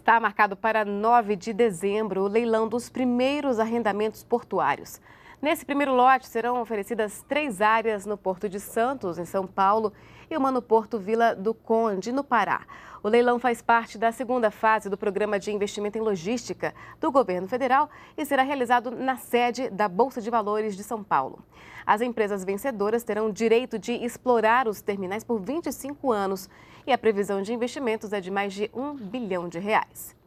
Está marcado para 9 de dezembro o leilão dos primeiros arrendamentos portuários. Nesse primeiro lote serão oferecidas três áreas no Porto de Santos, em São Paulo, e uma no Porto Vila do Conde, no Pará. O leilão faz parte da segunda fase do Programa de Investimento em Logística do Governo Federal e será realizado na sede da Bolsa de Valores de São Paulo. As empresas vencedoras terão direito de explorar os terminais por 25 anos e a previsão de investimentos é de mais de um bilhão de reais.